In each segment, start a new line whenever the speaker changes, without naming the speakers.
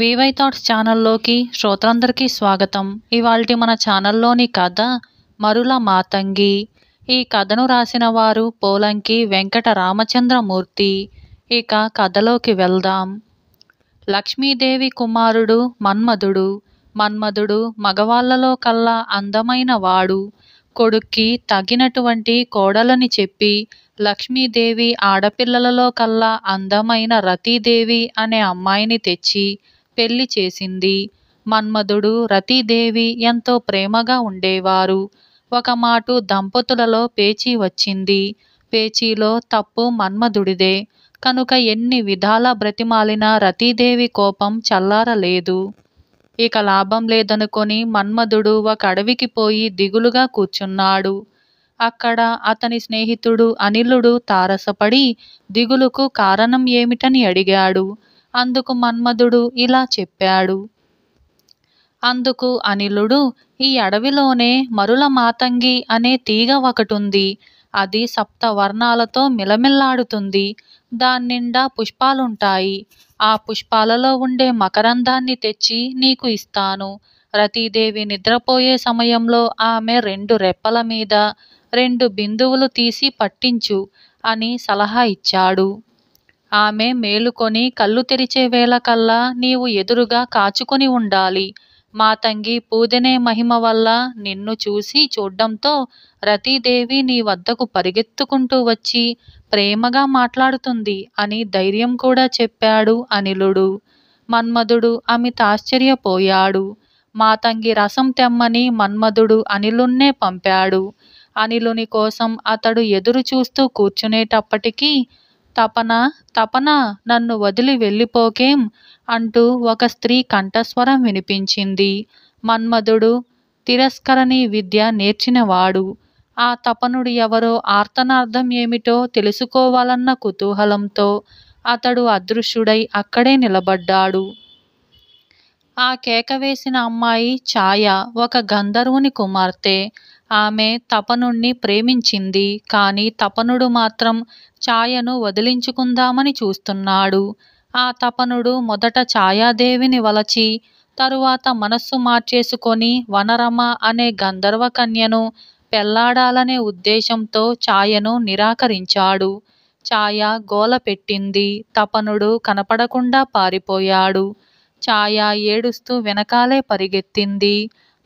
VY thoughts ఛానల్లోకి శ్రోతలందరికీ స్వాగతం ఇవాళ మన ఛానల్లోని కథ మరుల మాతంగి ఈ కథను రాసిన వారు పోలంకి వెంకట రామచంద్రమూర్తి ఇక కథలోకి వెళ్దాం లక్ష్మీదేవి కుమారుడు మన్మధుడు మన్మధుడు మగవాళ్లలో కల్లా అందమైన వాడు కొడుక్కి తగినటువంటి కోడలని చెప్పి లక్ష్మీదేవి ఆడపిల్లలలో కల్లా అందమైన రతీదేవి అనే అమ్మాయిని తెచ్చి పెళ్లి చేసింది. మన్మధుడు, రతీదేవి ఎంతో ప్రేమగా ఉండేవారు. ఒక మాటు దంపతులలో పేచీ వచ్చింది. పేచీలో తప్పు మన్మధుడిదే కనుక ఎన్ని విధాల బ్రతిమాలినా రతీదేవి కోపం చల్లారలేదు. ఇక లాభం లేదనుకొని మన్మధుడు ఒక అడవికి పోయి దిగులుగా కూర్చున్నాడు. అక్కడ అతని స్నేహితుడు అనిలుడు తారసపడి దిగులుకు కారణం ఏమిటని అడిగాడు. అందుకు మన్మధుడు ఇలా చెప్పాడు అందుకు అనిలుడు ఈ అడవిలోనే మరుల మాతంగి అనే తీగ ఒకటుంది అది సప్త వర్ణాలతో మిలమిల్లాడుతుంది దాన్నిండా పుష్పాలుంటాయి ఆ పుష్పాలలో ఉండే మకరందాన్ని తెచ్చి నీకు ఇస్తాను రతీదేవి నిద్రపోయే సమయంలో ఆమె రెండు రెప్పల మీద రెండు బిందువులు తీసి పట్టించు అని సలహా ఇచ్చాడు ఆమె మేలుకొని కళ్ళు తెరిచే వేళకల్లా నీవు ఎదురుగా కాచుకొని ఉండాలి మా తంగి పూదనే మహిమ వల్ల నిన్ను చూసి చూడ్డంతో రతీదేవి నీ వద్దకు పరిగెత్తుకుంటూ వచ్చి ప్రేమగా మాట్లాడుతుంది అని ధైర్యం కూడా చెప్పాడు అనిలుడు మన్మధుడు మా తంగి రసం తెమ్మని మన్మధుడు అనిలున్నే పంపాడు అనిలుని కోసం అతడు ఎదురు చూస్తూ కూర్చునేటప్పటికీ తపన తపన నన్ను వదిలి వెళ్ళిపోకేం అంటూ ఒక స్త్రీ కంఠస్వరం వినిపించింది మన్మధుడు తిరస్కరణీ విద్య నేర్చినవాడు ఆ తపనుడు ఎవరో ఆర్తనార్థం ఏమిటో తెలుసుకోవాలన్న కుతూహలంతో అతడు అదృశ్యుడై అక్కడే నిలబడ్డాడు ఆ కేక వేసిన అమ్మాయి ఛాయ ఒక గంధర్వుని కుమార్తె ఆమె తపనుణ్ణి ప్రేమించింది కానీ తపనుడు మాత్రం ఛాయను వదిలించుకుందామని చూస్తున్నాడు ఆ తపనుడు మొదట ఛాయాదేవిని వలచి తరువాత మనస్సు మార్చేసుకొని వనరమ అనే గంధర్వకన్యను పెళ్లాడాలనే ఉద్దేశంతో ఛాయను నిరాకరించాడు ఛాయ గోల పెట్టింది తపనుడు కనపడకుండా పారిపోయాడు ఛాయ ఏడుస్తూ వెనకాలే పరిగెత్తింది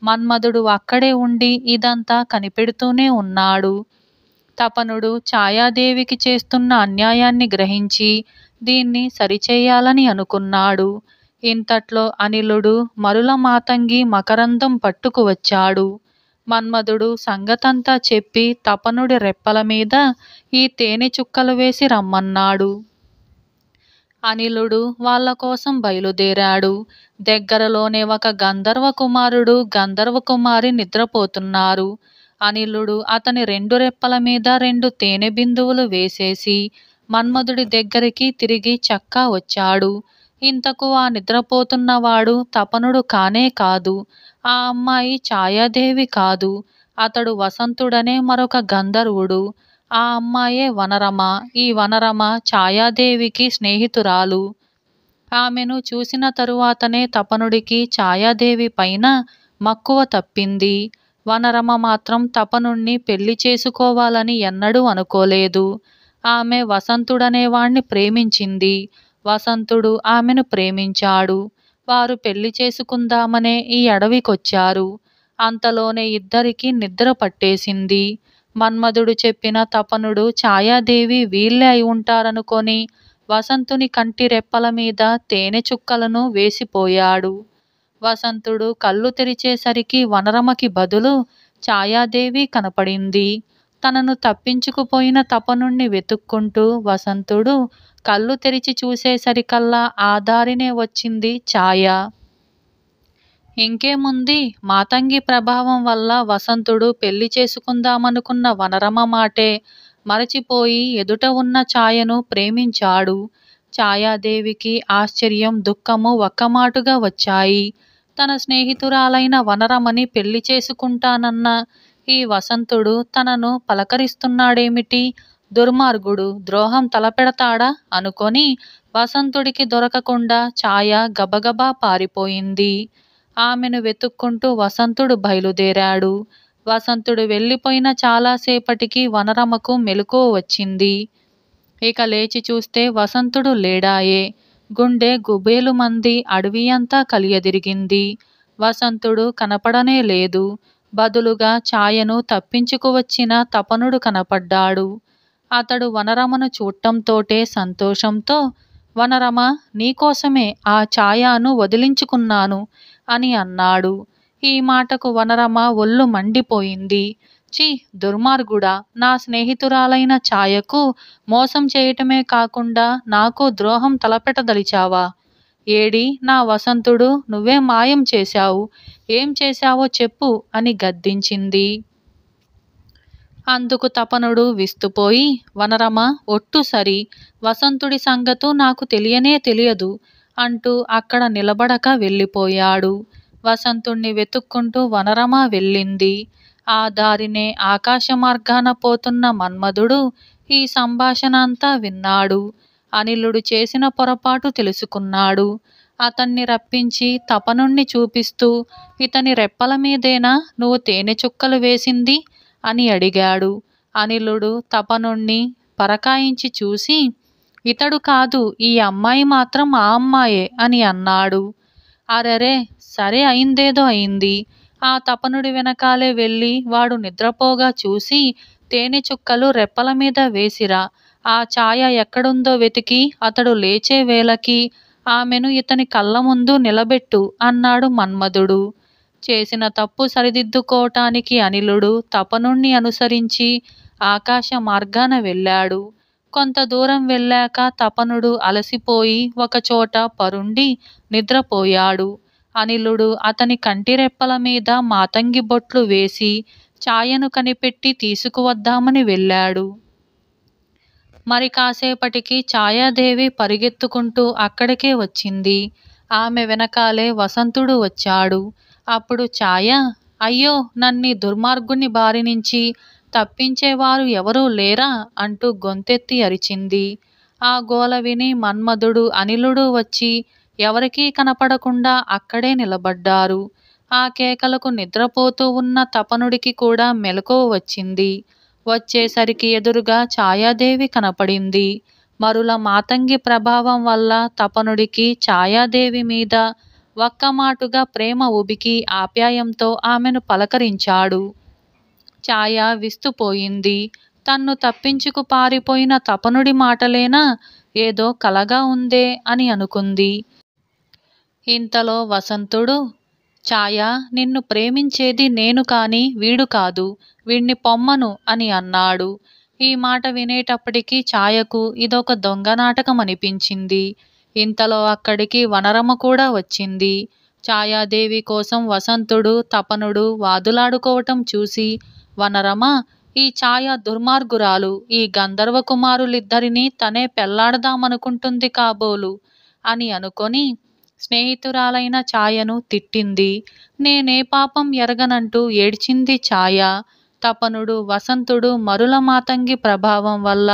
మన్మధుడు అక్కడే ఉండి ఇదంతా కనిపెడుతూనే ఉన్నాడు తపనుడు ఛాయాదేవికి చేస్తున్న అన్యాయాన్ని గ్రహించి దీన్ని సరిచేయాలని అనుకున్నాడు ఇంతట్లో అనిలుడు మరుల మాతంగి మకరందం పట్టుకువచ్చాడు మన్మధుడు సంగతంతా చెప్పి తపనుడి రెప్పల మీద ఈ తేనె చుక్కలు వేసి రమ్మన్నాడు అనిలుడు వాళ్ళ కోసం బయలుదేరాడు దగ్గరలోనే ఒక గంధర్వ కుమారుడు గంధర్వ కుమారి నిద్రపోతున్నారు అనిలుడు అతని రెండు రెప్పల మీద రెండు తేనె బిందువులు వేసేసి మన్మధుడి దగ్గరికి తిరిగి చక్కా వచ్చాడు ఇంతకు ఆ నిద్రపోతున్నవాడు తపనుడు కానే కాదు ఆ అమ్మాయి ఛాయాదేవి కాదు అతడు వసంతుడనే మరొక గంధర్వుడు ఆ అమ్మాయే వనరమ ఈ వనరమ ఛాయాదేవికి స్నేహితురాలు ఆమెను చూసిన తరువాతనే తపనుడికి ఛాయాదేవి పైన మక్కువ తప్పింది వనరమ మాత్రం తపనుణ్ణి పెళ్లి చేసుకోవాలని ఎన్నడూ అనుకోలేదు ఆమె వసంతుడనేవాణ్ణి ప్రేమించింది వసంతుడు ఆమెను ప్రేమించాడు వారు పెళ్లి చేసుకుందామనే ఈ అడవికొచ్చారు అంతలోనే ఇద్దరికీ నిద్ర పట్టేసింది మన్మధుడు చెప్పిన తపనుడు ఛాయాదేవి వీళ్ళే అయి ఉంటారనుకొని వసంతుని కంటి రెప్పల మీద తేనె చుక్కలను వేసిపోయాడు వసంతుడు కళ్ళు తెరిచేసరికి వనరమకి బదులు ఛాయాదేవి కనపడింది తనను తప్పించుకుపోయిన తపనుణ్ణి వెతుక్కుంటూ వసంతుడు కళ్ళు తెరిచి చూసేసరికల్లా ఆదారినే వచ్చింది ఛాయ ఇంకేముంది మాతంగి ప్రభావం వల్ల వసంతుడు పెళ్ళి చేసుకుందామనుకున్న వనరమ మాటే మరచిపోయి ఎదుట ఉన్న ఛాయను ప్రేమించాడు ఛాయాదేవికి ఆశ్చర్యం దుఃఖము ఒక్కమాటుగా వచ్చాయి తన స్నేహితురాలైన వనరమని పెళ్లి చేసుకుంటానన్న ఈ వసంతుడు తనను పలకరిస్తున్నాడేమిటి దుర్మార్గుడు ద్రోహం తలపెడతాడా అనుకొని వసంతుడికి దొరకకుండా ఛాయ గబగబా పారిపోయింది ఆమెను వెతుక్కుంటూ వసంతుడు బయలుదేరాడు వసంతుడు వెళ్ళిపోయిన చాలాసేపటికి వనరమకు మెలుకో వచ్చింది ఇక లేచి చూస్తే వసంతుడు లేడాయే గుండె గుబేలు మంది అడవి అంతా కలియదిరిగింది వసంతుడు కనపడనే లేదు బదులుగా ఛాయను తప్పించుకువచ్చిన తపనుడు కనపడ్డాడు అతడు వనరమను చూడటంతోటే సంతోషంతో వనరమ నీకోసమే ఆ ఛాయాను వదిలించుకున్నాను అని అన్నాడు ఈ మాటకు వనరమ్మ ఒళ్ళు మండిపోయింది చి దుర్మార్గుడా నా స్నేహితురాలైన ఛాయకు మోసం చేయటమే కాకుండా నాకు ద్రోహం తలపెట్టదలిచావా ఏడి నా వసంతుడు నువ్వే మాయం చేశావు ఏం చేశావో చెప్పు అని గద్దించింది అందుకు తపనుడు విస్తుపోయి వనరమ ఒట్టు సరి వసంతుడి సంగతు నాకు తెలియనే తెలియదు అంటూ అక్కడ నిలబడక వెళ్ళిపోయాడు వసంతుణ్ణి వెతుక్కుంటూ వనరమా వెళ్ళింది ఆ దారినే ఆకాశ మార్గాన పోతున్న మన్మధుడు ఈ సంభాషణ అంతా విన్నాడు అనిలుడు చేసిన పొరపాటు తెలుసుకున్నాడు అతన్ని రప్పించి తపనుణ్ణి చూపిస్తూ ఇతని రెప్పల మీదేనా నువ్వు తేనె చుక్కలు వేసింది అని అడిగాడు అనిలుడు తపనుణ్ణి పరకాయించి చూసి ఇతడు కాదు ఈ అమ్మాయి మాత్రం ఆ అమ్మాయే అని అన్నాడు అరెరే సరే అయిందేదో అయింది ఆ తపనుడి వెనకాలే వెళ్ళి వాడు నిద్రపోగా చూసి తేనె చుక్కలు రెప్పల మీద వేసిరా ఆ ఛాయ ఎక్కడుందో వెతికి అతడు లేచే వేళకి ఆమెను ఇతని కళ్ళ ముందు నిలబెట్టు అన్నాడు మన్మధుడు చేసిన తప్పు సరిదిద్దుకోవటానికి అనిలుడు తపనుణ్ణి అనుసరించి ఆకాశ మార్గాన వెళ్ళాడు కొంత దూరం వెళ్ళాక తపనుడు అలసిపోయి ఒకచోట పరుండి నిద్రపోయాడు అనిలుడు అతని కంటిరెప్పల మీద మాతంగి బొట్లు వేసి ఛాయను కనిపెట్టి తీసుకువద్దామని వెళ్ళాడు మరి కాసేపటికి ఛాయాదేవి పరిగెత్తుకుంటూ అక్కడికే వచ్చింది ఆమె వెనకాలే వసంతుడు వచ్చాడు అప్పుడు ఛాయ అయ్యో నన్ని దుర్మార్గుని బారి నుంచి తప్పించేవారు ఎవరూ లేరా అంటూ గొంతెత్తి అరిచింది. ఆ గోల విని మన్మధుడు, అనిలుడు వచ్చి ఎవరికీ కనపడకుండా అక్కడే నిలబడ్డారు. ఆ కేకలకు నిద్రపోతూ ఉన్న తపనుడికి కూడా మెలకువ వచ్చింది. వచ్చేసరికి ఎదురుగా ఛాయాదేవి కనపడింది. మరుల మాతంగి ప్రభావం వల్ల తపనుడికి ఛాయాదేవి మీద ఒక్కమాటుగా ప్రేమ ఉబికి ఆప్యాయంతో ఆమెను పలకరించాడు. ఛాయ విస్తుపోయింది తన్ను తప్పించుకు పారిపోయిన తపనుడి మాటలేనా ఏదో కలగా ఉందే అని అనుకుంది ఇంతలో వసంతుడు ఛాయ నిన్ను ప్రేమించేది నేను కాని వీడు కాదు వీణ్ణి పొమ్మను అని అన్నాడు ఈ మాట వినేటప్పటికీ ఛాయకు ఇదొక దొంగ నాటకం అనిపించింది ఇంతలో అక్కడికి వనరమ్మ కూడా వచ్చింది ఛాయాదేవి కోసం వసంతుడు తపనుడు వాదులాడుకోవటం చూసి వనరమ ఈ ఛాయ దుర్మార్గురాలు ఈ గంధర్వ కుమారులిద్దరినీ తనే పెళ్లాడదామనుకుంటుంది కాబోలు అని అనుకొని స్నేహితురాలైన ఛాయను తిట్టింది నేనే పాపం ఎరగనంటూ ఏడ్చింది ఛాయ తపనుడు వసంతుడు మరుల మాతంగి ప్రభావం వల్ల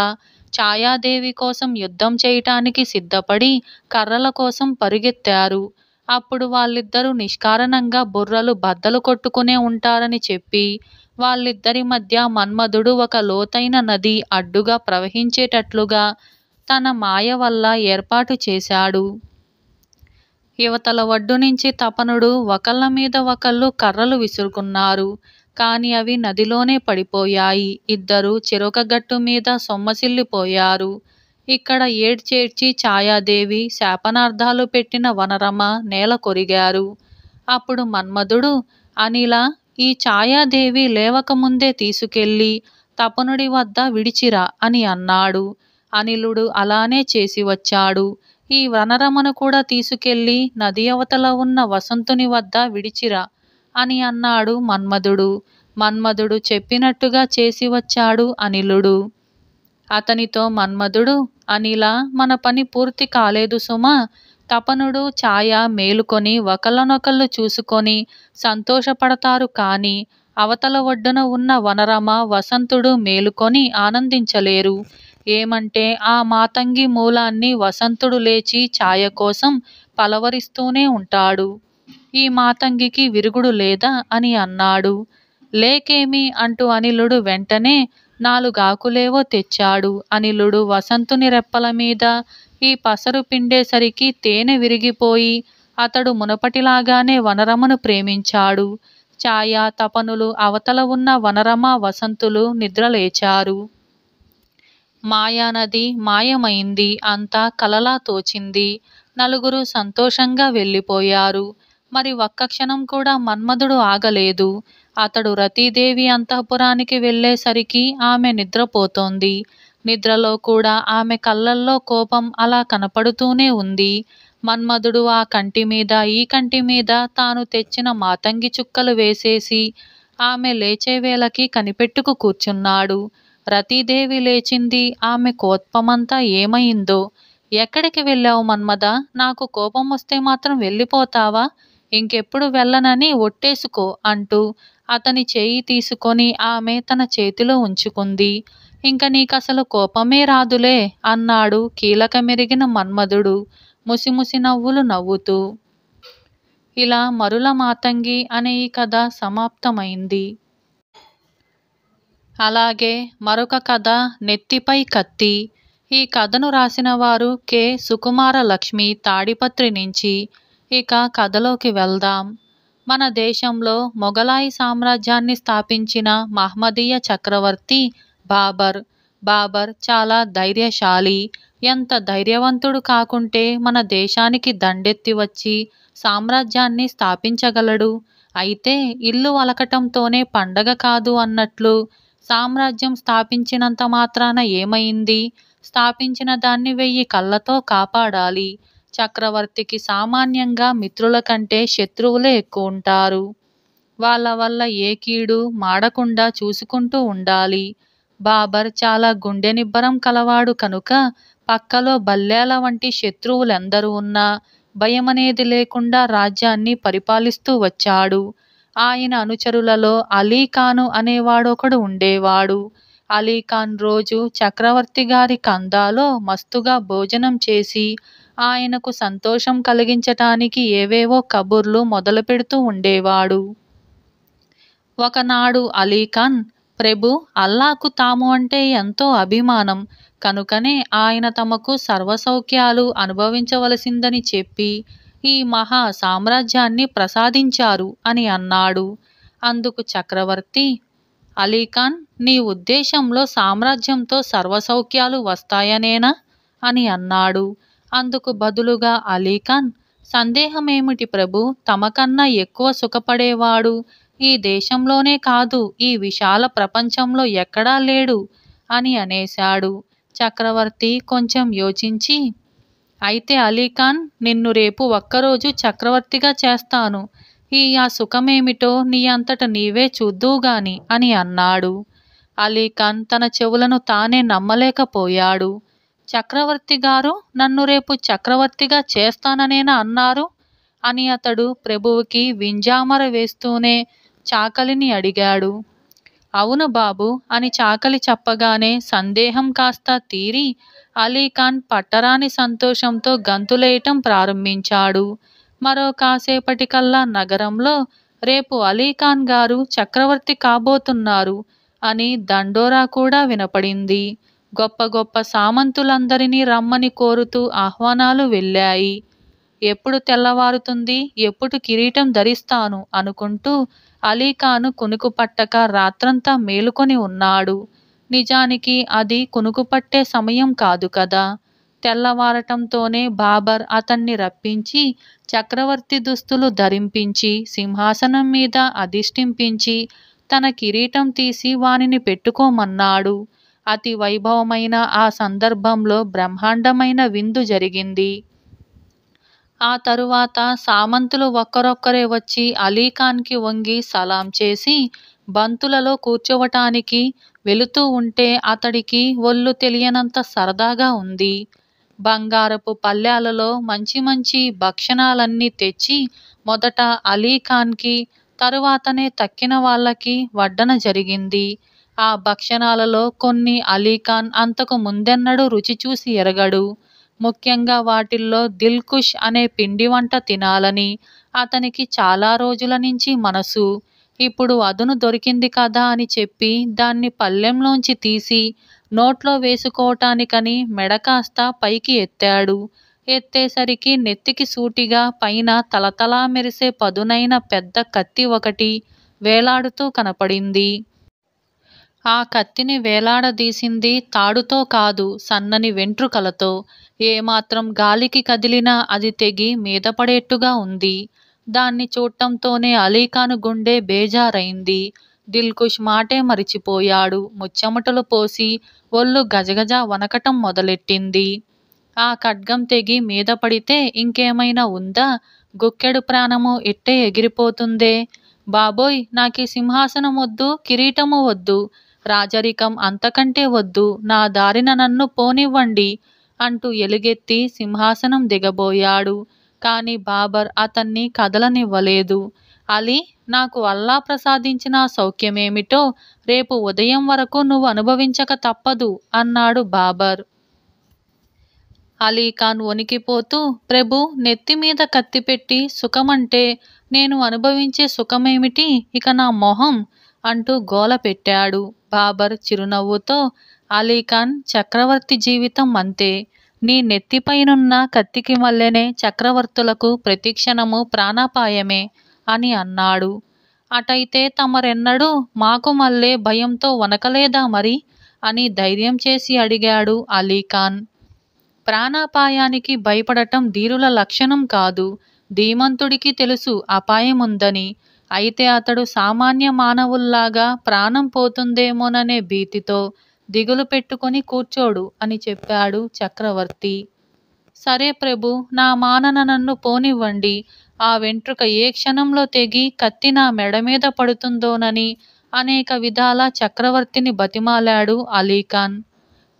ఛాయాదేవి కోసం యుద్ధం చేయటానికి సిద్ధపడి కర్రల కోసం పరుగెత్తారు అప్పుడు వాళ్ళిద్దరూ నిష్కారణంగా బుర్రలు బద్దలు కొట్టుకునే ఉంటారని చెప్పి వాళ్ళిద్దరి మధ్య మన్మధుడు ఒక లోతైన నది అడ్డుగా ప్రవహించేటట్లుగా తన మాయ వల్ల ఏర్పాటు చేశాడు యువతల ఒడ్డు నుంచి తపనుడు ఒకళ్ళ మీద ఒకళ్ళు కర్రలు విసురుకున్నారు కాని అవి నదిలోనే పడిపోయాయి ఇద్దరు చిరుకగట్టు గట్టు మీద సొమ్మసిల్లిపోయారు ఇక్కడ ఏడ్చేడ్చి ఛాయాదేవి శాపనార్థాలు పెట్టిన వనరమ నేల కొరిగారు అప్పుడు మన్మధుడు అనిలా ఈ ఛాయాదేవి లేవకముందే తీసుకెళ్ళి తపనుడి వద్ద విడిచిరా అని అన్నాడు అనిలుడు అలానే చేసి వచ్చాడు ఈ వనరమను కూడా తీసుకెళ్ళి నది అవతల ఉన్న వసంతుని వద్ద విడిచిరా అని అన్నాడు మన్మధుడు మన్మధుడు చెప్పినట్టుగా చేసి వచ్చాడు అనిలుడు అతనితో మన్మధుడు అనిలా మన పని పూర్తి కాలేదు సుమా తపనుడు ఛాయ మేలుకొని ఒకళ్ళనొకళ్ళు చూసుకొని సంతోషపడతారు కాని అవతల ఒడ్డున ఉన్న వనరమ వసంతుడు మేలుకొని ఆనందించలేరు ఏమంటే ఆ మాతంగి మూలాన్ని వసంతుడు లేచి ఛాయ కోసం పలవరిస్తూనే ఉంటాడు ఈ మాతంగికి విరుగుడు లేదా అని అన్నాడు లేకేమి అంటూ అనిలుడు వెంటనే నాలుగాకులేవో తెచ్చాడు అనిలుడు వసంతుని రెప్పల మీద ఈ పసరు పిండేసరికి తేనె విరిగిపోయి అతడు మునపటిలాగానే వనరమను ప్రేమించాడు ఛాయ తపనులు అవతల ఉన్న వనరమ వసంతులు నిద్రలేచారు మాయానది మాయమైంది అంతా కలలా తోచింది నలుగురు సంతోషంగా వెళ్ళిపోయారు మరి ఒక్క క్షణం కూడా మన్మధుడు ఆగలేదు అతడు రతీదేవి అంతఃపురానికి వెళ్ళేసరికి ఆమె నిద్రపోతోంది నిద్రలో కూడా ఆమె కళ్ళల్లో కోపం అలా కనపడుతూనే ఉంది మన్మధుడు ఆ కంటి మీద ఈ కంటి మీద తాను తెచ్చిన మాతంగి చుక్కలు వేసేసి ఆమె లేచే వేళకి కనిపెట్టుకు కూర్చున్నాడు రతీదేవి లేచింది ఆమె కోత్పమంతా ఏమైందో ఎక్కడికి వెళ్ళావు మన్మద నాకు కోపం వస్తే మాత్రం వెళ్ళిపోతావా ఇంకెప్పుడు వెళ్ళనని ఒట్టేసుకో అంటూ అతని చేయి తీసుకొని ఆమె తన చేతిలో ఉంచుకుంది ఇంక నీకసలు కోపమే రాదులే అన్నాడు కీలక మెరిగిన మన్మధుడు ముసిముసి నవ్వులు నవ్వుతూ ఇలా మరుల మాతంగి అనే ఈ కథ సమాప్తమైంది అలాగే మరొక కథ నెత్తిపై కత్తి ఈ కథను రాసిన వారు కె సుకుమార లక్ష్మి తాడిపత్రి నుంచి ఇక కథలోకి వెళ్దాం మన దేశంలో మొఘలాయి సామ్రాజ్యాన్ని స్థాపించిన మహ్మదీయ చక్రవర్తి బాబర్ బాబర్ చాలా ధైర్యశాలి ఎంత ధైర్యవంతుడు కాకుంటే మన దేశానికి దండెత్తి వచ్చి సామ్రాజ్యాన్ని స్థాపించగలడు అయితే ఇల్లు అలకటంతోనే పండగ కాదు అన్నట్లు సామ్రాజ్యం స్థాపించినంత మాత్రాన ఏమైంది స్థాపించిన దాన్ని వెయ్యి కళ్ళతో కాపాడాలి చక్రవర్తికి సామాన్యంగా మిత్రుల కంటే శత్రువులే ఎక్కువ ఉంటారు వాళ్ళ వల్ల ఏ కీడు మాడకుండా చూసుకుంటూ ఉండాలి బాబర్ చాలా గుండెనిబ్బరం కలవాడు కనుక పక్కలో బల్లేల వంటి శత్రువులెందరూ ఉన్నా భయమనేది లేకుండా రాజ్యాన్ని పరిపాలిస్తూ వచ్చాడు ఆయన అనుచరులలో అలీఖాను అనేవాడొకడు ఉండేవాడు అలీఖాన్ రోజు చక్రవర్తి గారి కందాలో మస్తుగా భోజనం చేసి ఆయనకు సంతోషం కలిగించటానికి ఏవేవో కబుర్లు మొదలు ఉండేవాడు ఒకనాడు అలీఖాన్ ప్రభు అల్లాకు తాము అంటే ఎంతో అభిమానం కనుకనే ఆయన తమకు సర్వసౌఖ్యాలు అనుభవించవలసిందని చెప్పి ఈ మహా సామ్రాజ్యాన్ని ప్రసాదించారు అని అన్నాడు అందుకు చక్రవర్తి అలీఖాన్ నీ ఉద్దేశంలో సామ్రాజ్యంతో సర్వసౌఖ్యాలు వస్తాయనేనా అని అన్నాడు అందుకు బదులుగా అలీఖాన్ సందేహమేమిటి ప్రభు తమకన్నా ఎక్కువ సుఖపడేవాడు ఈ దేశంలోనే కాదు ఈ విశాల ప్రపంచంలో ఎక్కడా లేడు అని అనేశాడు చక్రవర్తి కొంచెం యోచించి అయితే అలీఖాన్ నిన్ను రేపు ఒక్కరోజు చక్రవర్తిగా చేస్తాను ఈ ఆ సుఖమేమిటో నీ అంతట నీవే చూద్దువుగాని అని అన్నాడు అలీఖాన్ తన చెవులను తానే నమ్మలేకపోయాడు చక్రవర్తి గారు నన్ను రేపు చక్రవర్తిగా చేస్తాననేనా అన్నారు అని అతడు ప్రభువుకి వింజామర వేస్తూనే చాకలిని అడిగాడు అవును బాబు అని చాకలి చెప్పగానే సందేహం కాస్త తీరి అలీఖాన్ పట్టరాని సంతోషంతో గంతులేయటం ప్రారంభించాడు మరో కాసేపటికల్లా నగరంలో రేపు అలీఖాన్ గారు చక్రవర్తి కాబోతున్నారు అని దండోరా కూడా వినపడింది గొప్ప గొప్ప సామంతులందరినీ రమ్మని కోరుతూ ఆహ్వానాలు వెళ్ళాయి ఎప్పుడు తెల్లవారుతుంది ఎప్పుడు కిరీటం ధరిస్తాను అనుకుంటూ అలీఖాను కునుకుపట్టక రాత్రంతా మేలుకొని ఉన్నాడు. నిజానికి అది కునుకుపట్టే సమయం కాదు కదా. తెల్లవారటంతోనే బాబర్ అతన్ని రప్పించి చక్రవర్తి దుస్తులు ధరింపించి, సింహాసనం మీద అధిష్టింపించి, తన కిరీటం తీసి వానిని పెట్టుకోమన్నాడు. అతి వైభవమైన ఆ సందర్భంలో బ్రహ్మాండమైన విందు జరిగింది. ఆ తరువాత సామంతులు ఒక్కరొక్కరే వచ్చి అలీఖాన్కి వంగి సలాం చేసి బంతులలో కూర్చోవటానికి వెళుతూ ఉంటే అతడికి ఒళ్ళు తెలియనంత సరదాగా ఉంది బంగారపు పల్లెలలో మంచి మంచి భక్షణాలన్నీ తెచ్చి మొదట అలీఖాన్కి తరువాతనే తక్కిన వాళ్ళకి వడ్డన జరిగింది ఆ భక్షణాలలో కొన్ని అలీఖాన్ అంతకు ముందెన్నడూ రుచి చూసి ఎరగడు ముఖ్యంగా వాటిల్లో దిల్కుష్ అనే పిండి వంట తినాలని అతనికి చాలా రోజుల నుంచి మనసు ఇప్పుడు అదును దొరికింది కదా అని చెప్పి దాన్ని పల్లెంలోంచి తీసి నోట్లో వేసుకోవటానికని మెడ కాస్త పైకి ఎత్తాడు ఎత్తేసరికి నెత్తికి సూటిగా పైన తలతలా మెరిసే పదునైన పెద్ద కత్తి ఒకటి వేలాడుతూ కనపడింది ఆ కత్తిని వేలాడదీసింది తాడుతో కాదు సన్నని వెంట్రుకలతో. ఏమాత్రం గాలికి కదిలినా అది తెగి మీదపడేట్టుగా ఉంది దాన్ని చూడటంతోనే అలీఖాను గుండె బేజారైంది దిల్ కుష్ మాటే మరిచిపోయాడు. ముచ్చమటలు పోసి ఒళ్ళు గజగజ వనకటం మొదలెట్టింది. ఆ ఖడ్గం తెగి మీద పడితే ఇంకేమైనా ఉందా గుక్కెడు ప్రాణము ఎట్టే ఎగిరిపోతుందే! బాబోయ్ నాకీ సింహాసనం వద్దు, కిరీటము వద్దు. రాజరికం అంతకంటే వద్దు నా దారిన నన్ను పోనివ్వండి అంటూ ఎలుగెత్తి సింహాసనం దిగబోయాడు కానీ బాబర్ అతన్ని కదలనివ్వలేదు అలీ నాకు అల్లా ప్రసాదించిన సౌఖ్యమేమిటో రేపు ఉదయం వరకు నువ్వు అనుభవించక తప్పదు అన్నాడు బాబర్ అలీఖాన్ వణికిపోతూ ప్రభు నెత్తిమీద కత్తిపెట్టి సుఖమంటే నేను అనుభవించే సుఖమేమిటి ఇక నా మొహం అంటూ గోల పెట్టాడు బాబర్ చిరునవ్వుతో అలీఖాన్ చక్రవర్తి జీవితం అంతే నీ నెత్తిపైనున్న కత్తికి మల్లెనే చక్రవర్తులకు ప్రతిక్షణము ప్రాణాపాయమే అని అన్నాడు అటైతే తమరెన్నడూ మాకు మల్లె భయంతో వనకలేదా మరి అని ధైర్యం చేసి అడిగాడు అలీఖాన్ ప్రాణాపాయానికి భయపడటం ధీరుల లక్షణం కాదు ధీమంతుడికి తెలుసు అపాయముందని అయితే అతడు సామాన్య మానవుల్లాగా ప్రాణం పోతుందేమోననే భీతితో దిగులు పెట్టుకొని కూర్చోడు అని చెప్పాడు చక్రవర్తి సరే ప్రభు నా మానన నన్ను పోనివ్వండి ఆ వెంట్రుక ఏ క్షణంలో తెగి కత్తి నా మెడ మీద పడుతుందోనని అనేక విధాల చక్రవర్తిని బతిమాలాడు అలీఖాన్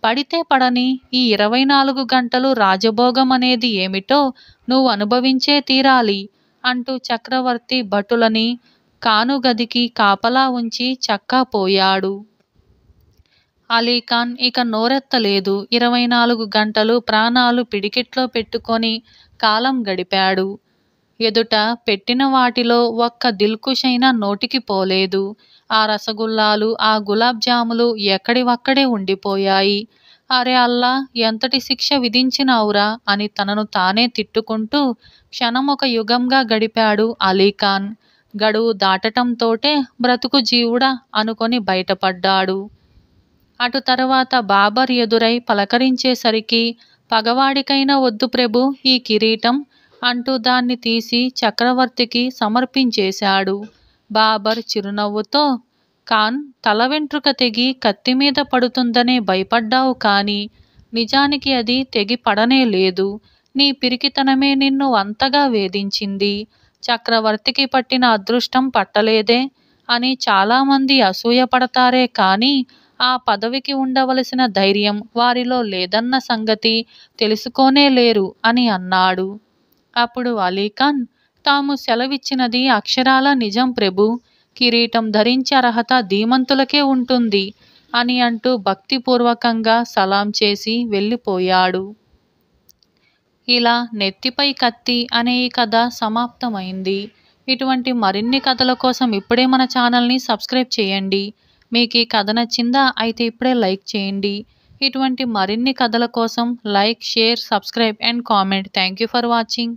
పడితే పడని ఈ ఇరవై నాలుగు గంటలు రాజభోగం అనేది ఏమిటో నువ్వు అనుభవించే తీరాలి అంటూ చక్రవర్తి భటులని కానుగదికి కాపలా ఉంచి చక్కాపోయాడు అలీఖాన్ ఇక నోరెత్తలేదు ఇరవై నాలుగు గంటలు ప్రాణాలు పిడికిట్లో పెట్టుకొని కాలం గడిపాడు ఎదుట పెట్టిన వాటిలో ఒక్క దిల్కుషైనా నోటికి పోలేదు ఆ రసగుల్లాలు ఆ గులాబ్ జాములు ఎక్కడివక్కడే ఉండిపోయాయి అరే అల్లా ఎంతటి శిక్ష విధించినావురా అని తనను తానే తిట్టుకుంటూ క్షణం ఒక యుగంగా గడిపాడు అలీఖాన్ గడువు దాటటంతోటే బ్రతుకు జీవుడా అనుకొని బయటపడ్డాడు అటు తరువాత బాబర్ ఎదురై పలకరించేసరికి పగవాడికైనా వద్దు ప్రభు ఈ కిరీటం అంటూ దాన్ని తీసి చక్రవర్తికి సమర్పించేశాడు బాబర్ చిరునవ్వుతో ఖాన్ తల వెంట్రుక తెగి కత్తి మీద పడుతుందనే భయపడ్డావు కానీ నిజానికి అది తెగి పడనే లేదు నీ పిరికితనమే నిన్ను అంతగా వేధించింది చక్రవర్తికి పట్టిన అదృష్టం పట్టలేదే అని చాలామంది అసూయపడతారే కానీ ఆ పదవికి ఉండవలసిన ధైర్యం వారిలో లేదన్న సంగతి తెలుసుకోనే లేరు అని అన్నాడు అప్పుడు అలీఖాన్ తాము సెలవిచ్చినది అక్షరాల నిజం ప్రభు కిరీటం ధరించే అర్హత ధీమంతులకే ఉంటుంది అని అంటూ భక్తిపూర్వకంగా సలాం చేసి వెళ్ళిపోయాడు ఇలా నెత్తిపై కత్తి అనే ఈ కథ సమాప్తమైంది ఇటువంటి మరిన్ని కథల కోసం ఇప్పుడే మన ఛానల్ని సబ్స్క్రైబ్ చేయండి మీకు ఈ కథ నచ్చిందా అయితే ఇప్పుడే లైక్ చేయండి ఇటువంటి మరిన్ని కథల కోసం like share subscribe and comment thank for watching